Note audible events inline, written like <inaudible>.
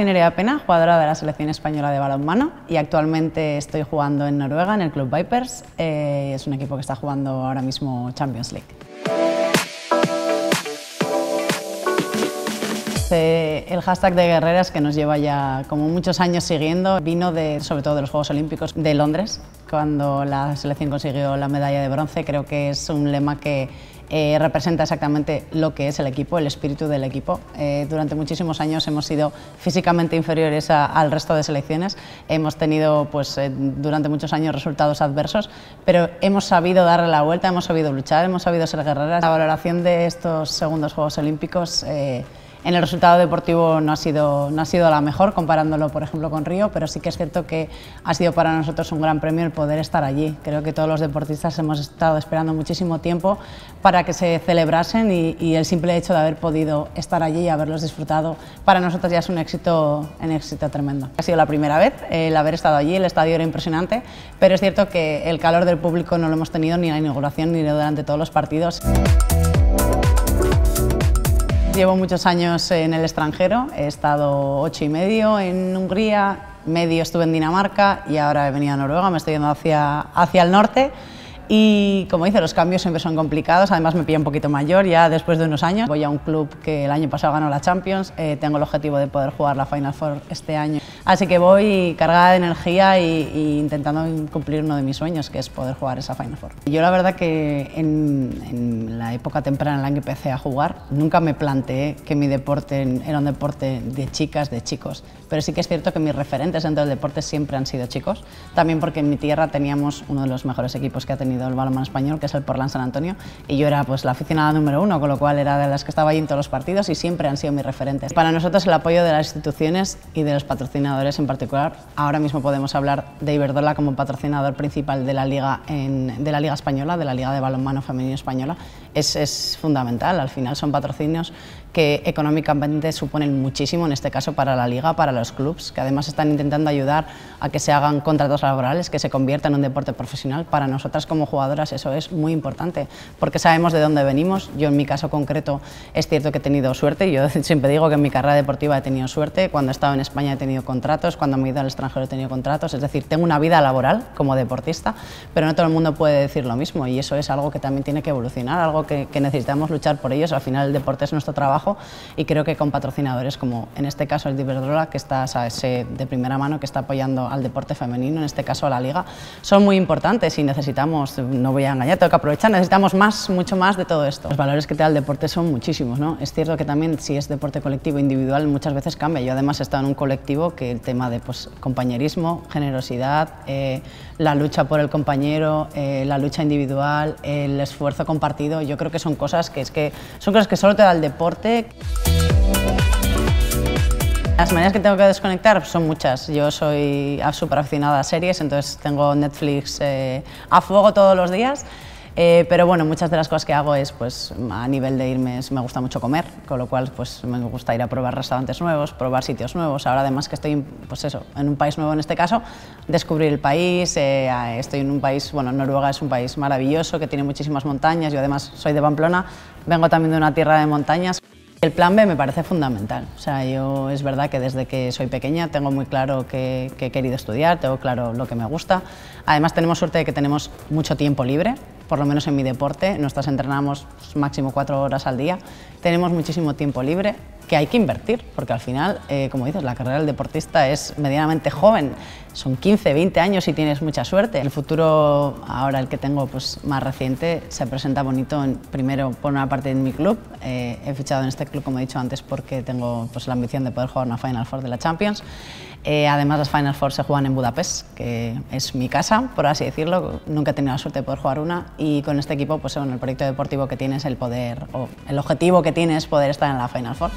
soy Nerea Pena, jugadora de la selección española de balonmano y actualmente estoy jugando en Noruega en el Club Vipers. Eh, es un equipo que está jugando ahora mismo Champions League. el hashtag de guerreras que nos lleva ya como muchos años siguiendo vino de, sobre todo de los Juegos Olímpicos de Londres, cuando la selección consiguió la medalla de bronce. Creo que es un lema que eh, representa exactamente lo que es el equipo, el espíritu del equipo. Eh, durante muchísimos años hemos sido físicamente inferiores al resto de selecciones, hemos tenido pues, eh, durante muchos años resultados adversos, pero hemos sabido darle la vuelta, hemos sabido luchar, hemos sabido ser guerreras. La valoración de estos segundos Juegos Olímpicos en el resultado deportivo no ha, sido, no ha sido la mejor comparándolo, por ejemplo, con Río, pero sí que es cierto que ha sido para nosotros un gran premio el poder estar allí. Creo que todos los deportistas hemos estado esperando muchísimo tiempo para que se celebrasen y, el simple hecho de haber podido estar allí y haberlos disfrutado para nosotros ya es un éxito, un éxito tremendo. Ha sido la primera vez el haber estado allí, el estadio era impresionante, pero es cierto que el calor del público no lo hemos tenido ni en la inauguración ni durante todos los partidos. Llevo muchos años en el extranjero, he estado ocho y medio en Hungría, medio estuve en Dinamarca y ahora he venido a Noruega, me estoy yendo hacia, hacia el norte. Y como dice, los cambios siempre son complicados, además me pilla un poquito mayor, ya después de unos años. Voy a un club que el año pasado ganó la Champions, eh, tengo el objetivo de poder jugar la Final Four este año. Así que voy cargada de energía e intentando cumplir uno de mis sueños, que es poder jugar esa Final Four. Yo la verdad que en, en la época temprana en la que empecé a jugar, nunca me planteé que mi deporte era un deporte de chicas, de chicos, pero sí que es cierto que mis referentes dentro del deporte siempre han sido chicos, también porque en mi tierra teníamos uno de los mejores equipos que ha tenido el del balonmano español, que es el Portland San Antonio, y yo era pues la aficionada número uno, con lo cual era de las que estaba ahí en todos los partidos y siempre han sido mis referentes. Para nosotros el apoyo de las instituciones y de los patrocinadores en particular, ahora mismo podemos hablar de Iberdola como patrocinador principal de la Liga, en, de la Liga Española, de la Liga de Balonmano Femenino Española, es, es fundamental, al final son patrocinios que económicamente suponen muchísimo, en este caso para la liga, para los clubes, que además están intentando ayudar a que se hagan contratos laborales, que se convierta en un deporte profesional. Para nosotras como jugadoras eso es muy importante, porque sabemos de dónde venimos. Yo en mi caso concreto es cierto que he tenido suerte, yo <laughs> siempre digo que en mi carrera deportiva he tenido suerte, cuando he estado en España he tenido contratos, cuando me he ido al extranjero he tenido contratos, es decir, tengo una vida laboral como deportista, pero no todo el mundo puede decir lo mismo y eso es algo que también tiene que evolucionar, algo que, que necesitamos luchar por ellos. Al final el deporte es nuestro trabajo y creo que con patrocinadores como en este caso el Diverdrola, que está eh, de primera mano, que está apoyando al deporte femenino, en este caso a la liga, son muy importantes y necesitamos, no voy a engañar, tengo que aprovechar, necesitamos más, mucho más de todo esto. Los valores que te da el deporte son muchísimos, ¿no? Es cierto que también si es deporte colectivo individual muchas veces cambia. Yo además he estado en un colectivo que el tema de pues, compañerismo, generosidad, eh, la lucha por el compañero, eh, la lucha individual, el esfuerzo compartido, yo creo que son cosas que es que son cosas que solo te da el deporte las maneras que tengo que desconectar son muchas. Yo soy súper aficionada a series, entonces tengo Netflix eh, a fuego todos los días. Eh, pero bueno, muchas de las cosas que hago es, pues, a nivel de irme, me gusta mucho comer, con lo cual, pues, me gusta ir a probar restaurantes nuevos, probar sitios nuevos. Ahora, además, que estoy, pues eso, en un país nuevo en este caso, descubrir el país. Eh, estoy en un país, bueno, Noruega es un país maravilloso que tiene muchísimas montañas. Yo, además, soy de Pamplona, vengo también de una tierra de montañas. El plan B me parece fundamental. O sea, yo es verdad que desde que soy pequeña tengo muy claro que, he querido estudiar, tengo claro lo que me gusta. Además tenemos suerte de que tenemos mucho tiempo libre, por lo menos en mi deporte, nosotras entrenamos máximo cuatro horas al día, tenemos muchísimo tiempo libre que hay que invertir, porque al final, eh, como dices, la carrera del deportista es medianamente joven, son 15, 20 años y tienes mucha suerte. El futuro, ahora el que tengo pues, más reciente, se presenta bonito en, primero por una parte en mi club, eh, he fichado en este club, como he dicho antes, porque tengo pues, la ambición de poder jugar una Final Four de la Champions. Eh, además, las Final Four se juegan en Budapest, que es mi casa, por así decirlo, nunca he tenido la suerte de poder jugar una y con este equipo, pues el proyecto deportivo que tienes, el poder, o el objetivo que tienes es poder estar en la Final Four.